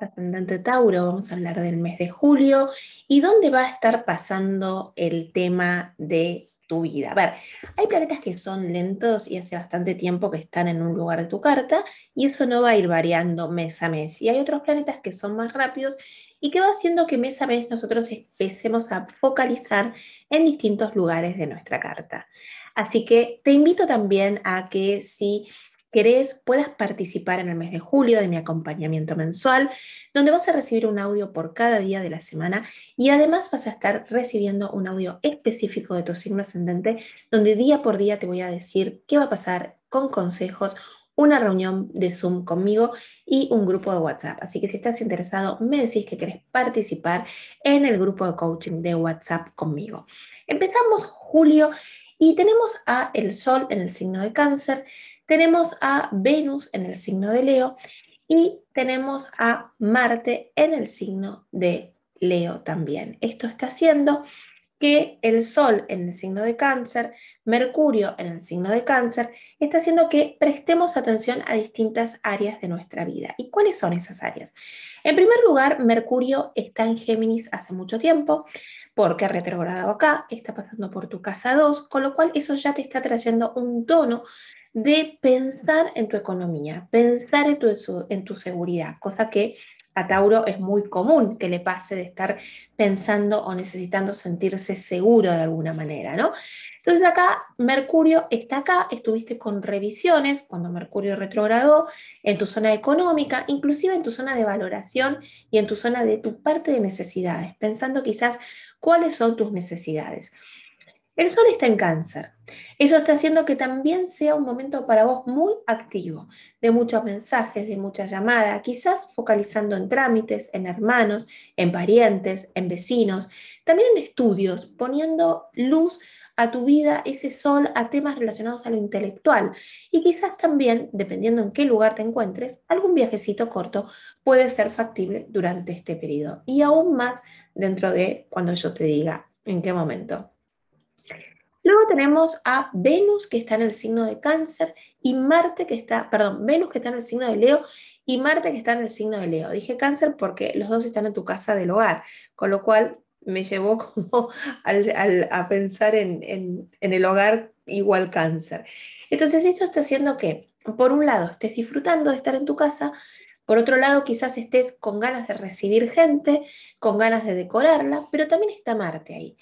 ascendente Tauro, vamos a hablar del mes de julio y dónde va a estar pasando el tema de tu vida. A ver, hay planetas que son lentos y hace bastante tiempo que están en un lugar de tu carta y eso no va a ir variando mes a mes. Y hay otros planetas que son más rápidos y que va haciendo que mes a mes nosotros empecemos a focalizar en distintos lugares de nuestra carta. Así que te invito también a que si querés, puedas participar en el mes de julio de mi acompañamiento mensual, donde vas a recibir un audio por cada día de la semana y además vas a estar recibiendo un audio específico de tu signo ascendente, donde día por día te voy a decir qué va a pasar con consejos una reunión de Zoom conmigo y un grupo de WhatsApp. Así que si estás interesado, me decís que querés participar en el grupo de coaching de WhatsApp conmigo. Empezamos julio y tenemos a el Sol en el signo de cáncer, tenemos a Venus en el signo de Leo y tenemos a Marte en el signo de Leo también. Esto está haciendo que el Sol en el signo de cáncer, Mercurio en el signo de cáncer, está haciendo que prestemos atención a distintas áreas de nuestra vida. ¿Y cuáles son esas áreas? En primer lugar, Mercurio está en Géminis hace mucho tiempo porque retrogradado acá, está pasando por tu casa 2, con lo cual eso ya te está trayendo un tono de pensar en tu economía, pensar en tu, en tu seguridad, cosa que a Tauro es muy común que le pase de estar pensando o necesitando sentirse seguro de alguna manera, ¿no? Entonces acá Mercurio está acá, estuviste con revisiones cuando Mercurio retrogradó en tu zona económica, inclusive en tu zona de valoración y en tu zona de tu parte de necesidades, pensando quizás cuáles son tus necesidades. El sol está en cáncer. Eso está haciendo que también sea un momento para vos muy activo, de muchos mensajes, de mucha llamadas, quizás focalizando en trámites, en hermanos, en parientes, en vecinos, también en estudios, poniendo luz a tu vida, ese sol, a temas relacionados a lo intelectual. Y quizás también, dependiendo en qué lugar te encuentres, algún viajecito corto puede ser factible durante este periodo. Y aún más dentro de cuando yo te diga en qué momento. Luego tenemos a Venus que está en el signo de Cáncer y Marte que está, perdón, Venus que está en el signo de Leo y Marte que está en el signo de Leo. Dije Cáncer porque los dos están en tu casa del hogar, con lo cual me llevó como a pensar en, en el hogar igual Cáncer. Entonces esto está haciendo que, por un lado, estés disfrutando de estar en tu casa, por otro lado, quizás estés con ganas de recibir gente, con ganas de decorarla, pero también está Marte ahí.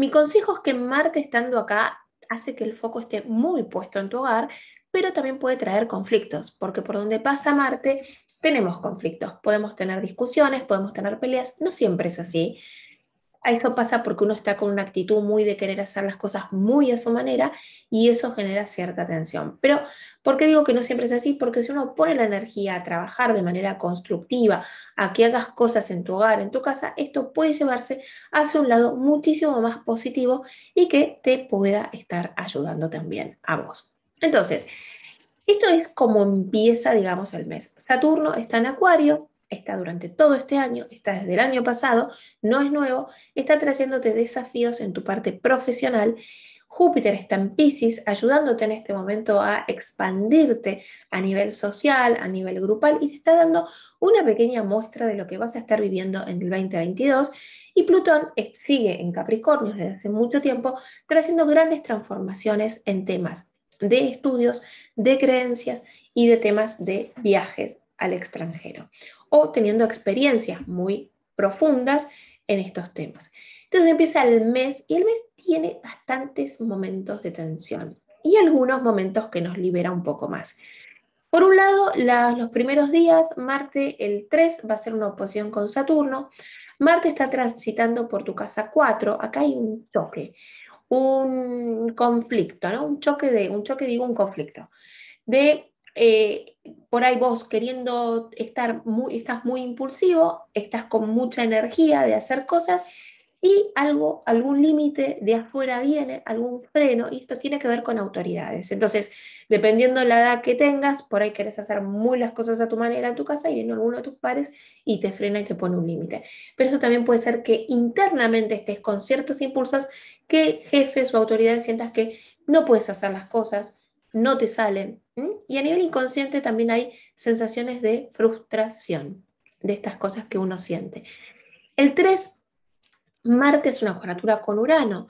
Mi consejo es que Marte estando acá hace que el foco esté muy puesto en tu hogar, pero también puede traer conflictos, porque por donde pasa Marte tenemos conflictos, podemos tener discusiones, podemos tener peleas, no siempre es así, eso pasa porque uno está con una actitud muy de querer hacer las cosas muy a su manera y eso genera cierta tensión. Pero, ¿por qué digo que no siempre es así? Porque si uno pone la energía a trabajar de manera constructiva, a que hagas cosas en tu hogar, en tu casa, esto puede llevarse hacia un lado muchísimo más positivo y que te pueda estar ayudando también a vos. Entonces, esto es como empieza, digamos, el mes. Saturno está en Acuario, está durante todo este año, está desde el año pasado, no es nuevo, está trayéndote desafíos en tu parte profesional. Júpiter está en Pisces, ayudándote en este momento a expandirte a nivel social, a nivel grupal, y te está dando una pequeña muestra de lo que vas a estar viviendo en el 2022. Y Plutón sigue en Capricornio desde hace mucho tiempo, trayendo grandes transformaciones en temas de estudios, de creencias y de temas de viajes al extranjero o teniendo experiencias muy profundas en estos temas. Entonces empieza el mes y el mes tiene bastantes momentos de tensión y algunos momentos que nos libera un poco más. Por un lado, los primeros días, Marte el 3 va a ser una oposición con Saturno. Marte está transitando por tu casa 4. Acá hay un choque, un conflicto, ¿no? Un choque de, un choque, digo, un conflicto. De eh, por ahí vos queriendo estar muy, estás muy impulsivo, estás con mucha energía de hacer cosas y algo, algún límite de afuera viene, algún freno, y esto tiene que ver con autoridades. Entonces, dependiendo la edad que tengas, por ahí querés hacer muy las cosas a tu manera en tu casa y viene alguno de tus pares y te frena y te pone un límite. Pero esto también puede ser que internamente estés con ciertos impulsos que jefes o autoridades sientas que no puedes hacer las cosas, no te salen. Y a nivel inconsciente también hay sensaciones de frustración de estas cosas que uno siente. El 3, Marte es una cuadratura con Urano.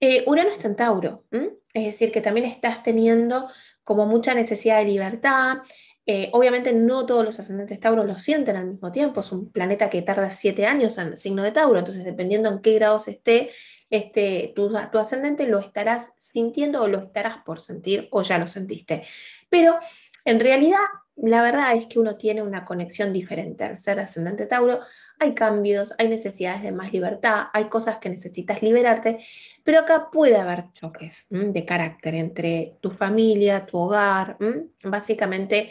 Eh, Urano está en Tauro, es decir, que también estás teniendo como mucha necesidad de libertad, eh, obviamente no todos los ascendentes tauros lo sienten al mismo tiempo, es un planeta que tarda siete años en signo de Tauro, entonces dependiendo en qué grados esté este, tu, tu ascendente, lo estarás sintiendo o lo estarás por sentir o ya lo sentiste. Pero en realidad la verdad es que uno tiene una conexión diferente al ser ascendente Tauro. Hay cambios, hay necesidades de más libertad, hay cosas que necesitas liberarte, pero acá puede haber choques de carácter entre tu familia, tu hogar. Básicamente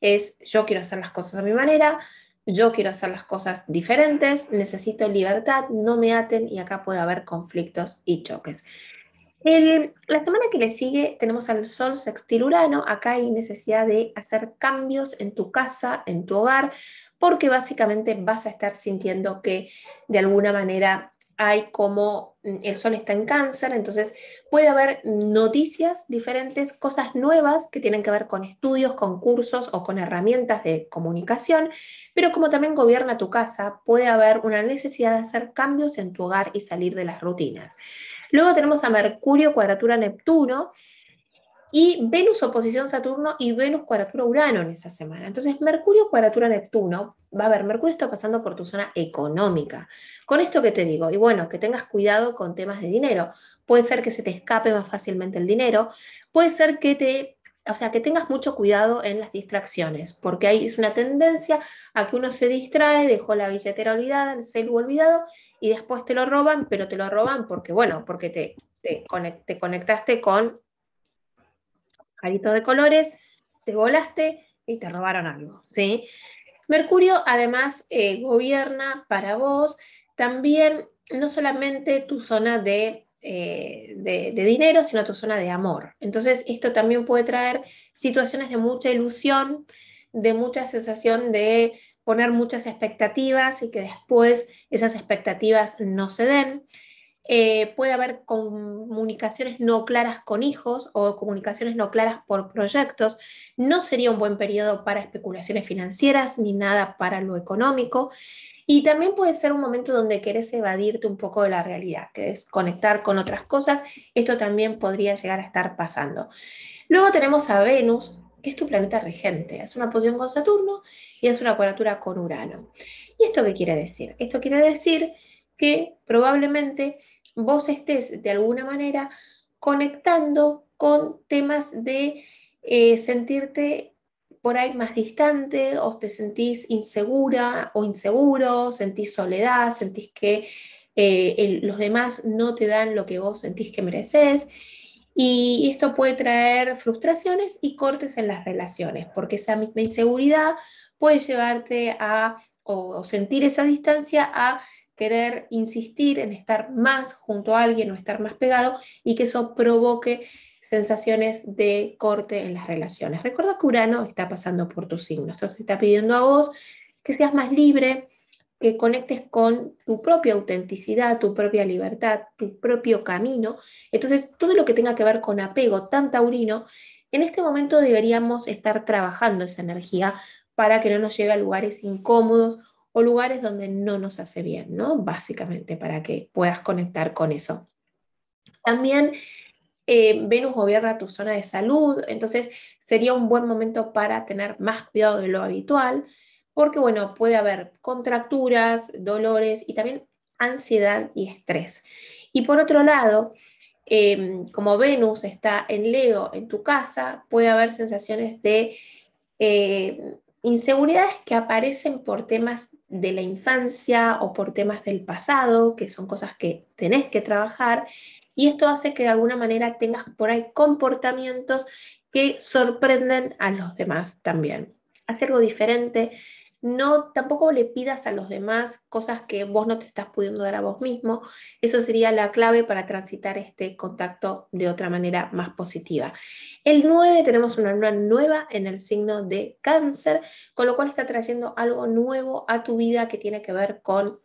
es yo quiero hacer las cosas a mi manera, yo quiero hacer las cosas diferentes, necesito libertad, no me aten y acá puede haber conflictos y choques la semana que le sigue tenemos al Sol sextil Urano. Acá hay necesidad de hacer cambios en tu casa, en tu hogar, porque básicamente vas a estar sintiendo que de alguna manera hay como mm, el Sol está en cáncer, entonces puede haber noticias diferentes, cosas nuevas que tienen que ver con estudios, con cursos o con herramientas de comunicación, pero como también gobierna tu casa, puede haber una necesidad de hacer cambios en tu hogar y salir de las rutinas. Luego tenemos a Mercurio cuadratura Neptuno y Venus oposición Saturno y Venus cuadratura Urano en esa semana. Entonces, Mercurio cuadratura Neptuno, va a ver, Mercurio está pasando por tu zona económica. Con esto que te digo, y bueno, que tengas cuidado con temas de dinero. Puede ser que se te escape más fácilmente el dinero, puede ser que te o sea, que tengas mucho cuidado en las distracciones, porque ahí es una tendencia a que uno se distrae, dejó la billetera olvidada, el celu olvidado, y después te lo roban, pero te lo roban porque, bueno, porque te, te, conectaste con caritos de colores, te volaste y te robaron algo, ¿sí? Mercurio además eh, gobierna para vos también no solamente tu zona de eh, de, de, dinero, sino tu zona de amor. Entonces, esto también puede traer situaciones de mucha ilusión, de mucha sensación de poner muchas expectativas y que después esas expectativas no se den. Eh, puede haber comunicaciones no claras con hijos o comunicaciones no claras por proyectos. No sería un buen periodo para especulaciones financieras ni nada para lo económico. Y también puede ser un momento donde querés evadirte un poco de la realidad, querés conectar con otras cosas. Esto también podría llegar a estar pasando. Luego tenemos a Venus, que es tu planeta regente. Es una posición con Saturno y es una cuadratura con Urano. ¿Y esto qué quiere decir? Esto quiere decir que probablemente vos estés de alguna manera conectando con temas de eh, sentirte por ahí más distante o te sentís insegura o inseguro, sentís soledad, sentís que eh, los demás no te dan lo que vos sentís que mereces. Y esto puede traer frustraciones y cortes en las relaciones, porque esa misma inseguridad puede llevarte a o sentir esa distancia a querer insistir en estar más junto a alguien o estar más pegado y que eso provoque sensaciones de corte en las relaciones. Recuerda que Urano está pasando por tus signos, entonces está pidiendo a vos que seas más libre, que conectes con tu propia autenticidad, tu propia libertad, tu propio camino. Entonces, todo lo que tenga que ver con apego tan taurino, en este momento deberíamos estar trabajando esa energía para que no nos llegue a lugares incómodos o lugares donde no nos hace bien, ¿no? Básicamente para que puedas conectar con eso. También eh, Venus gobierna tu zona de salud, entonces sería un buen momento para tener más cuidado de lo habitual, porque bueno, puede haber contracturas, dolores y también ansiedad y estrés. Y por otro lado, em, como Venus está en Leo, en tu casa, puede haber sensaciones de eh, inseguridades que aparecen por temas de la infancia o por temas del pasado, que son cosas que tenés que trabajar, y esto hace que de alguna manera tengas por ahí comportamientos que sorprenden a los demás también. Hace algo diferente, no tampoco le pidas a los demás cosas que vos no te estás pudiendo dar a vos mismo. Eso sería la clave para transitar este contacto de otra manera más positiva. El 9 tenemos una luna nueva en el signo de cáncer, con lo cual está trayendo algo nuevo a tu vida que tiene que ver con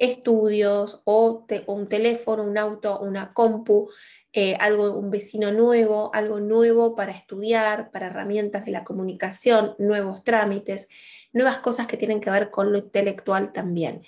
estudios o, un teléfono, un auto, una compu, eh, algo, un vecino nuevo, algo nuevo para estudiar, para herramientas de la comunicación, nuevos trámites, nuevas cosas que tienen que ver con lo intelectual también.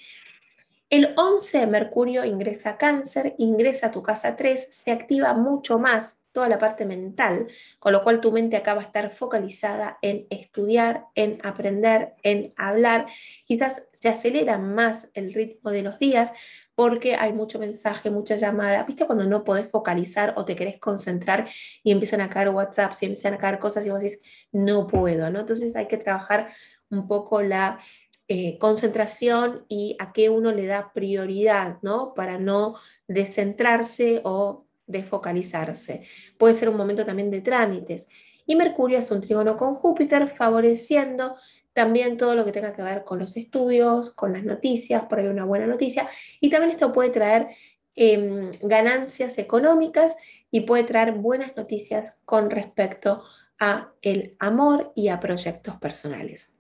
El 11 de Mercurio ingresa a cáncer, ingresa a tu casa 3, se activa mucho más toda la parte mental, con lo cual tu mente acaba va a estar focalizada en estudiar, en aprender, en hablar. Quizás se acelera más el ritmo de los días porque hay mucho mensaje, mucha llamada. ¿Viste cuando no podés focalizar o te querés concentrar y empiezan a caer WhatsApp, y empiezan a caer cosas y vos decís, no puedo, ¿no? Entonces hay que trabajar un poco la eh, concentración y a qué uno le da prioridad, ¿no? Para no descentrarse o de focalizarse. Puede ser un momento también de trámites. Y Mercurio es un trígono con Júpiter, favoreciendo también todo lo que tenga que ver con los estudios, con las noticias, por ahí una buena noticia. Y también esto puede traer em, ganancias económicas y puede traer buenas noticias con respecto a el amor y a proyectos personales.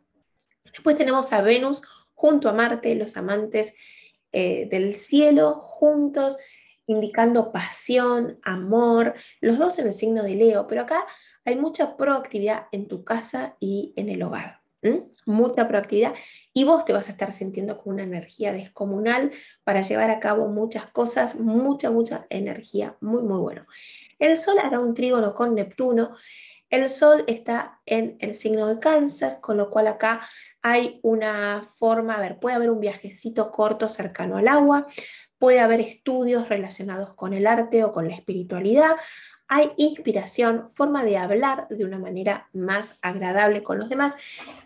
Después tenemos a Venus junto a Marte, los amantes eh, del cielo juntos indicando pasión, amor, los dos en el signo de Leo, pero acá hay mucha proactividad en tu casa y en el hogar. Mucha proactividad y vos te vas a estar sintiendo con una energía descomunal para llevar a cabo muchas cosas, mucha, mucha energía, muy, muy bueno. El Sol hará un trígono con Neptuno. El Sol está en el signo de cáncer, con lo cual acá hay una forma, a ver, puede haber un viajecito corto cercano al agua, puede haber estudios relacionados con el arte o con la espiritualidad, hay inspiración, forma de hablar de una manera más agradable con los demás,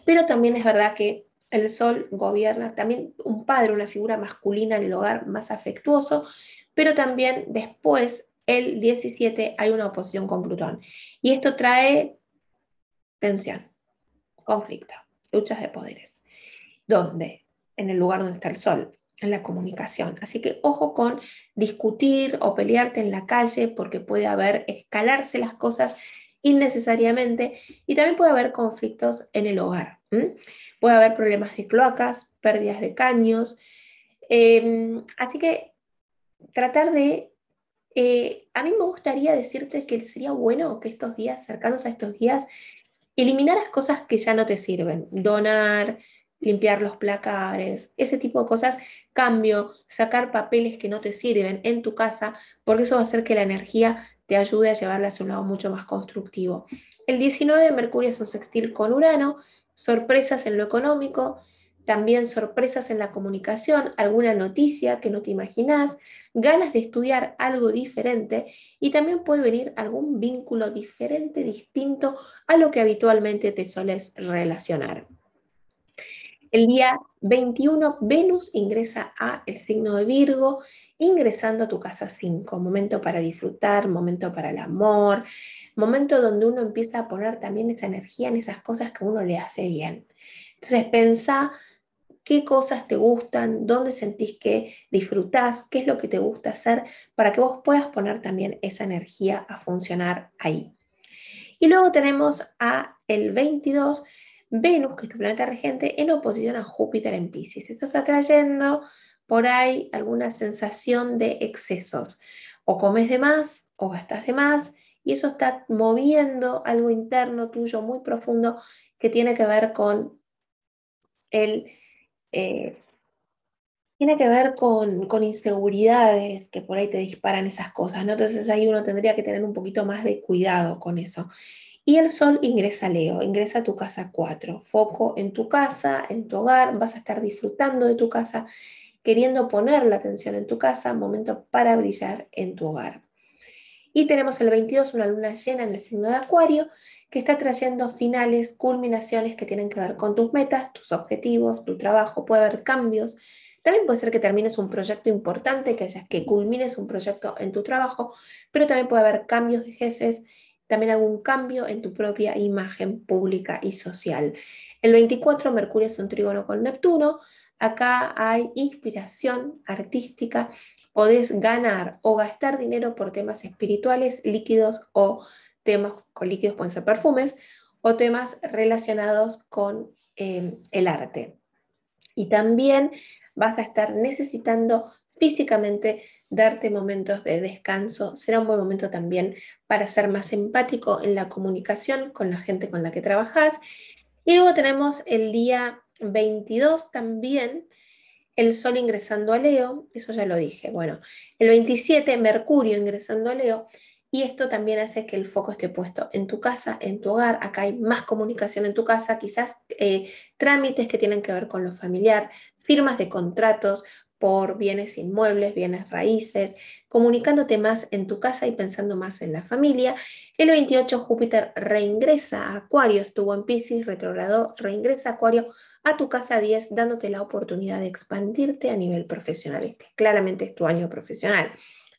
pero también es verdad que el sol gobierna también un padre, una figura masculina en el hogar más afectuoso, pero también después, el 17, hay una oposición con Plutón. Y esto trae tensión, conflicto, luchas de poderes, donde en el lugar donde está el sol, en la comunicación. Así que ojo con discutir o pelearte en la calle porque puede haber escalarse las cosas innecesariamente y también puede haber conflictos en el hogar. Puede haber problemas de cloacas, pérdidas de caños. Em, así que tratar de... Eh, a mí me gustaría decirte que sería bueno que estos días, cercanos a estos días, eliminaras cosas que ya no te sirven. Donar, limpiar los placares, ese tipo de cosas, cambio, sacar papeles que no te sirven en tu casa, porque eso va a hacer que la energía te ayude a llevarla hacia un lado mucho más constructivo. El 19 Mercurio es un sextil con Urano, sorpresas en lo económico, también sorpresas en la comunicación, alguna noticia que no te imaginas, ganas de estudiar algo diferente y también puede venir algún vínculo diferente, distinto a lo que habitualmente te soles relacionar. El día 21, Venus ingresa a el signo de Virgo, ingresando a tu casa 5, momento para disfrutar, momento para el amor, momento donde uno empieza a poner también esa energía en esas cosas que uno le hace bien. Entonces, pensá qué cosas te gustan, dónde sentís que disfrutás, qué es lo que te gusta hacer, para que vos puedas poner también esa energía a funcionar ahí. Y luego tenemos a el 22 Venus, que es tu planeta regente, en oposición a Júpiter en Pisces. Esto está trayendo por ahí alguna sensación de excesos. O comes de más, o gastas de más, y eso está moviendo algo interno tuyo muy profundo que tiene que ver con el... Eh, tiene que ver con, inseguridades que por ahí te disparan esas cosas, Entonces ahí uno tendría que tener un poquito más de cuidado con eso. Y el sol ingresa Leo, ingresa a tu casa 4. Foco en tu casa, en tu hogar, vas a estar disfrutando de tu casa, queriendo poner la atención en tu casa, momento para brillar en tu hogar. Y tenemos el 22, una luna llena en el signo de Acuario, que está trayendo finales, culminaciones que tienen que ver con tus metas, tus objetivos, tu trabajo. Puede haber cambios. También puede ser que termines un proyecto importante, que hayas que culmines un proyecto en tu trabajo, pero también puede haber cambios de jefes, también algún cambio en tu propia imagen pública y social. El 24, Mercurio es un trígono con Neptuno. Acá hay inspiración artística. Podés ganar o gastar dinero por temas espirituales, líquidos o temas con líquidos, pueden ser perfumes, o temas relacionados con eh, el arte. Y también vas a estar necesitando físicamente, darte momentos de descanso. Será un buen momento también para ser más empático en la comunicación con la gente con la que trabajas. Y luego tenemos el día 22 también, el Sol ingresando a Leo, eso ya lo dije. Bueno, el 27, Mercurio ingresando a Leo. Y esto también hace que el foco esté puesto en tu casa, en tu hogar. Acá hay más comunicación en tu casa, quizás eh, trámites que tienen que ver con lo familiar, firmas de contratos, por bienes inmuebles, bienes raíces, comunicándote más en tu casa y pensando más en la familia. El 28 Júpiter reingresa a Acuario, estuvo en Pisces, retrogradó, reingresa a Acuario a tu casa 10, dándote la oportunidad de expandirte a nivel profesional. Este claramente es tu año profesional.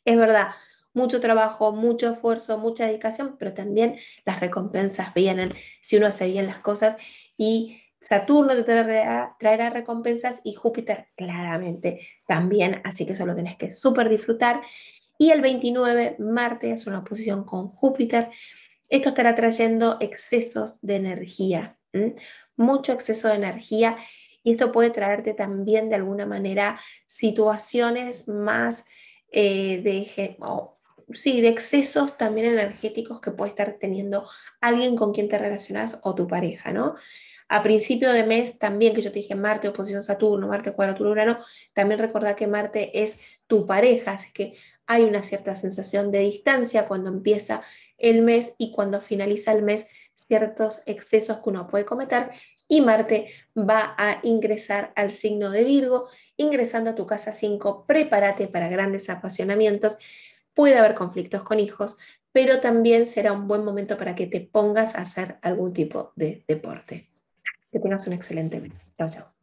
Es verdad, mucho trabajo, mucho esfuerzo, mucha dedicación, pero también las recompensas vienen si uno hace bien las cosas y Saturno te traerá, recompensas y Júpiter claramente también, así que eso lo tenés que súper disfrutar. Y el 29, Marte es una oposición con Júpiter. Esto estará trayendo excesos de energía, mucho exceso de energía. Y esto puede traerte también de alguna manera situaciones más eh, de, sí, de excesos también energéticos que puede estar teniendo alguien con quien te relacionas o tu pareja, ¿no? A principio de mes también, que yo te dije Marte, oposición Saturno, Marte, cuadratura Urano, también recordá que Marte es tu pareja, así que hay una cierta sensación de distancia cuando empieza el mes y cuando finaliza el mes, ciertos excesos que uno puede cometer. Y Marte va a ingresar al signo de Virgo, ingresando a tu casa 5, prepárate para grandes apasionamientos puede haber conflictos con hijos, pero también será un buen momento para que te pongas a hacer algún tipo de deporte. Que tengas un excelente mes. Chao, chao.